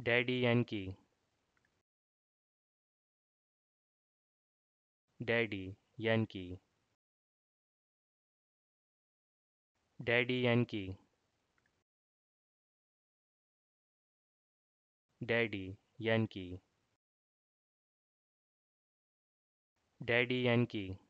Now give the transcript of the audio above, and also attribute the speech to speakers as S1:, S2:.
S1: daddy yankee daddy yankee daddy yankee daddy yankee daddy yankee